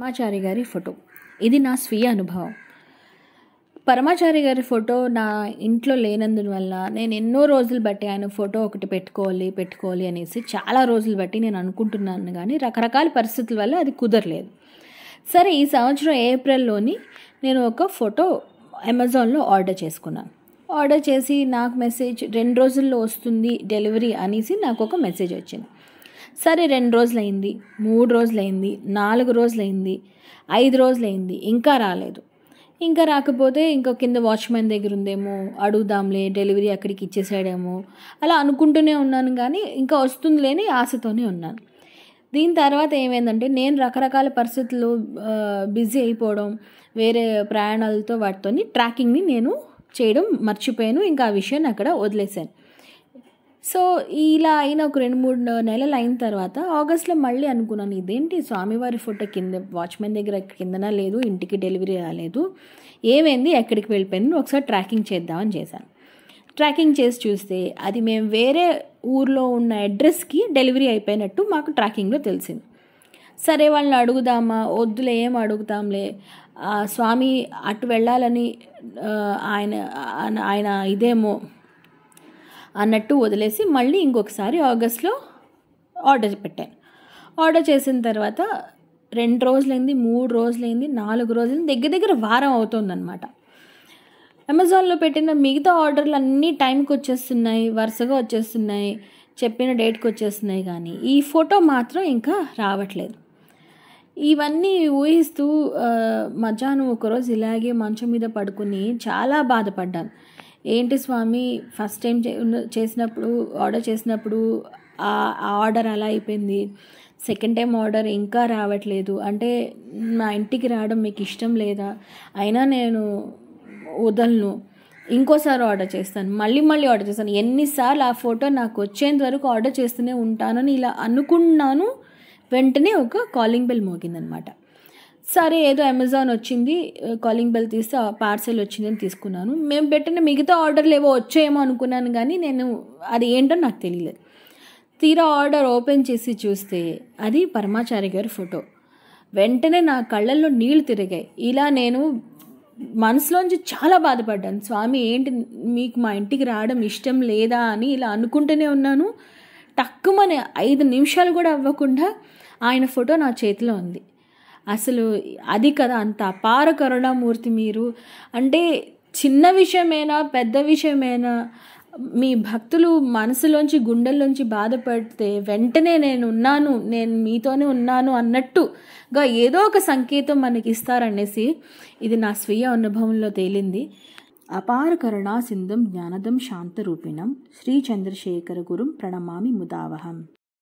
పరమాచారి గారి ఫోటో ఇది నా స్వీయ అనుభవం పరమాచారి గారి ఫోటో నా ఇంట్లో లేనందువల్ల నేను ఎన్నో రోజులు బట్టి ఆయన ఫోటో ఒకటి పెట్టుకోవాలి పెట్టుకోవాలి అనేసి చాలా రోజులు బట్టి నేను అనుకుంటున్నాను కానీ రకరకాల పరిస్థితుల వల్ల అది కుదరలేదు సరే ఈ సంవత్సరం ఏప్రిల్లోని నేను ఒక ఫోటో అమెజాన్లో ఆర్డర్ చేసుకున్నాను ఆర్డర్ చేసి నాకు మెసేజ్ రెండు రోజుల్లో వస్తుంది డెలివరీ అనేసి నాకు ఒక మెసేజ్ వచ్చింది సరే రెండు రోజులైంది మూడు రోజులైంది నాలుగు రోజులైంది ఐదు రోజులైంది ఇంకా రాలేదు ఇంకా రాకపోతే ఇంకా కింద వాచ్మెన్ దగ్గర ఉందేమో అడుగుదాంలే డెలివరీ అక్కడికి ఇచ్చేసాడేమో అలా అనుకుంటూనే ఉన్నాను కానీ ఇంకా వస్తుందిలేని ఆశతోనే ఉన్నాను దీని తర్వాత ఏమైందంటే నేను రకరకాల పరిస్థితులు బిజీ అయిపోవడం వేరే ప్రయాణాలతో వాటితోని ట్రాకింగ్ని నేను చేయడం మర్చిపోయాను ఇంకా ఆ విషయాన్ని అక్కడ వదిలేశాను సో ఇలా అయిన ఒక రెండు మూడు నెలలు అయిన తర్వాత ఆగస్ట్లో మళ్ళీ అనుకున్నాను ఇదేంటి స్వామివారి ఫోటో కింద వాచ్మెన్ దగ్గర కిందన లేదు ఇంటికి డెలివరీ రాలేదు ఏమైంది ఎక్కడికి వెళ్ళిపోయింది ఒకసారి ట్రాకింగ్ చేద్దామని చేశాను ట్రాకింగ్ చేసి చూస్తే అది మేము వేరే ఊర్లో ఉన్న అడ్రస్కి డెలివరీ అయిపోయినట్టు మాకు ట్రాకింగ్లో తెలిసింది సరే వాళ్ళని అడుగుదామా వద్దులే ఏం అడుగుతాంలే స్వామి అటు వెళ్ళాలని ఆయన ఆయన ఇదేమో అన్నట్టు వదిలేసి మళ్ళీ ఇంకొకసారి ఆగస్ట్లో ఆర్డర్ పెట్టాను ఆర్డర్ చేసిన తర్వాత రెండు రోజులైంది మూడు రోజులైంది నాలుగు రోజులైంది దగ్గర దగ్గర వారం అవుతుందన్నమాట అమెజాన్లో పెట్టిన మిగతా ఆర్డర్లు అన్నీ టైంకి వచ్చేస్తున్నాయి వరుసగా వచ్చేస్తున్నాయి చెప్పిన డేట్కి వచ్చేస్తున్నాయి కానీ ఈ ఫోటో మాత్రం ఇంకా రావట్లేదు ఇవన్నీ ఊహిస్తూ మధ్యాహ్నం ఒకరోజు ఇలాగే మంచం మీద పడుకుని చాలా బాధపడ్డాను ఏంటి స్వామి ఫస్ట్ టైం చేసినప్పుడు ఆర్డర్ చేసినప్పుడు ఆ ఆర్డర్ అలా అయిపోయింది సెకండ్ టైం ఆర్డర్ ఇంకా రావట్లేదు అంటే నా ఇంటికి రావడం మీకు ఇష్టం లేదా అయినా నేను వదలను ఇంకోసారి ఆర్డర్ చేస్తాను మళ్ళీ మళ్ళీ ఆర్డర్ చేస్తాను ఎన్నిసార్లు ఆ ఫోటో నాకు వచ్చేంత వరకు ఆర్డర్ చేస్తూనే ఉంటానని ఇలా అనుకున్నాను వెంటనే ఒక కాలింగ్ బెల్ మోగిందనమాట సరే ఏదో అమెజాన్ వచ్చింది కాలింగ్ బెల్ తీస్తే పార్సెల్ వచ్చిందని తీసుకున్నాను మేము పెట్టిన మిగతా ఆర్డర్లు ఏవో వచ్చాయేమో అనుకున్నాను కానీ నేను అది ఏంటో నాకు తెలియలేదు తీరా ఆర్డర్ ఓపెన్ చేసి చూస్తే అది పరమాచారి గారి ఫోటో వెంటనే నా కళ్ళల్లో నీళ్లు తిరిగాయి ఇలా నేను మనసులోంచి చాలా బాధపడ్డాను స్వామి ఏంటి మీకు మా ఇంటికి రావడం ఇష్టం లేదా అని ఇలా అనుకుంటూనే ఉన్నాను తక్కువనే ఐదు నిమిషాలు కూడా అవ్వకుండా ఆయన ఫోటో నా చేతిలో ఉంది అసలు అది కదా అంత అపార కరుణామూర్తి మీరు అంటే చిన్న విషయమైనా పెద్ద విషయమైనా మీ భక్తులు మనసులోంచి గుండెల్లోంచి బాధపడితే వెంటనే నేను ఉన్నాను నేను మీతోనే ఉన్నాను అన్నట్టుగా ఏదో ఒక సంకేతం మనకి ఇస్తారనేసి ఇది నా స్వీయ అనుభవంలో తేలింది అపార కరుణా సింధం జ్ఞానదం శాంతరూపిణం శ్రీ చంద్రశేఖర గురుం ప్రణమామి ముదావహం